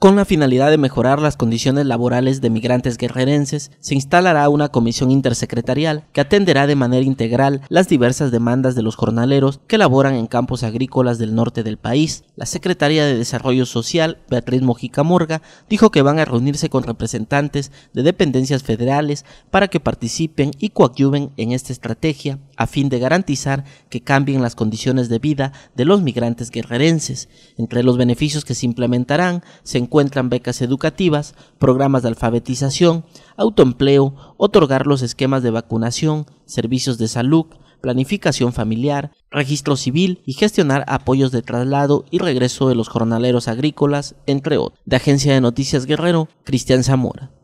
Con la finalidad de mejorar las condiciones laborales de migrantes guerrerenses, se instalará una comisión intersecretarial que atenderá de manera integral las diversas demandas de los jornaleros que laboran en campos agrícolas del norte del país. La secretaria de Desarrollo Social, Beatriz Mojica Morga, dijo que van a reunirse con representantes de dependencias federales para que participen y coadyuven en esta estrategia a fin de garantizar que cambien las condiciones de vida de los migrantes guerrerenses. Entre los beneficios que se implementarán se encuentran becas educativas, programas de alfabetización, autoempleo, otorgar los esquemas de vacunación, servicios de salud, planificación familiar, registro civil y gestionar apoyos de traslado y regreso de los jornaleros agrícolas, entre otros. De Agencia de Noticias Guerrero, Cristian Zamora.